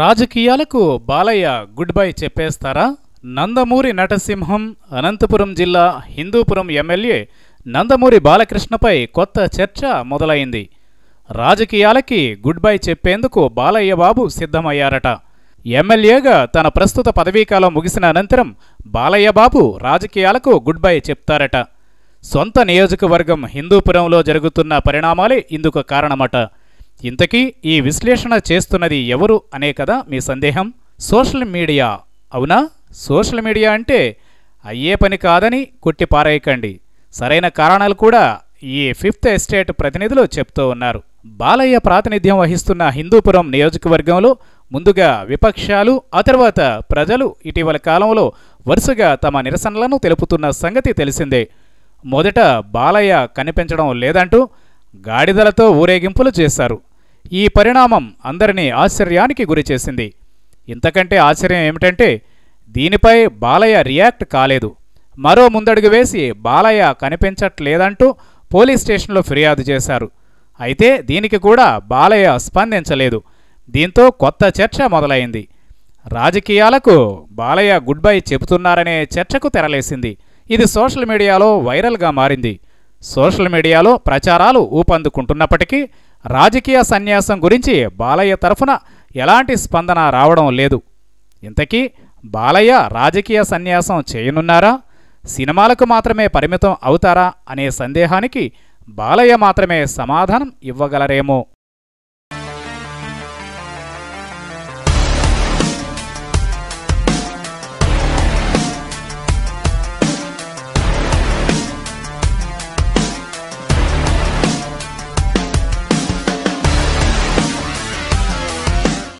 రాజకీయాలకు Balayya good bye చెప్పేస్తారా నందమూరి నటసింహం అనంతపురం జిల్లా హిందూపురం ఎమ్మెల్యే నందమూరి బాలకృష్ణపై కొత్త చర్చ మొదలైంది రాజకీయాలకి గుడ్ బై చెప్పేందుకు బాలయ్య బాబు సిద్ధమయ్యారట ఎమ్మెల్యేగా తన ప్రస్తుత పదవీకాలం ముగిసిన అనంతరం బాలయ్య బాబు రాజకీయాలకు గుడ్ బై చెప్తారట సొంత నియోజకవర్గం హిందూపురంలో జరుగుతున్న పరిణామాలే ఇందుకు కారణమట ఇంతకీ ఈ విశ్లేషణ చేస్తున్నది ఎవరు అనే కదా మీ సందేహం సోషల్ మీడియా అవునా సోషల్ మీడియా అంటే అయ్యే పని కాదని కొట్టి పారేయకండి సరైన కారణాలు కూడా ఈ ఫిఫ్త్ ఎస్టేట్ ప్రతినిధులు చెప్తూ ఉన్నారు బాలయ్య ప్రాతినిధ్యం వహిస్తున్న హిందూపురం నియోజకవర్గంలో ముందుగా విపక్షాలు ఆ తర్వాత ప్రజలు ఇటీవల కాలంలో వరుసగా తమ నిరసనలను తెలుపుతున్న సంగతి తెలిసిందే మొదట బాలయ్య కనిపించడం లేదంటూ గాడిదలతో ఊరేగింపులు చేశారు ఈ పరిణామం అందరినీ ఆశ్చర్యానికి గురిచేసింది ఇంతకంటే ఆశ్చర్యం ఏమిటంటే దీనిపై బాలయ్య రియాక్ట్ కాలేదు మరో ముందడుగు వేసి బాలయ్య కనిపించట్లేదంటూ పోలీస్ స్టేషన్లో ఫిర్యాదు చేశారు అయితే దీనికి కూడా బాలయ్య స్పందించలేదు దీంతో కొత్త చర్చ మొదలైంది రాజకీయాలకు బాలయ్య గుడ్ బై చెబుతున్నారనే చర్చకు తెరలేసింది ఇది సోషల్ మీడియాలో వైరల్గా మారింది సోషల్ మీడియాలో ప్రచారాలు ఊపందుకుంటున్నప్పటికీ రాజకీయ సన్యాసం గురించి బాలయ్య తరఫున ఎలాంటి స్పందన రావడం లేదు ఇంతకీ బాలయ్య రాజకీయ సన్యాసం చేయనున్నారా సినిమాలకు మాత్రమే పరిమితం అవుతారా అనే సందేహానికి బాలయ్య మాత్రమే సమాధానం ఇవ్వగలరేమో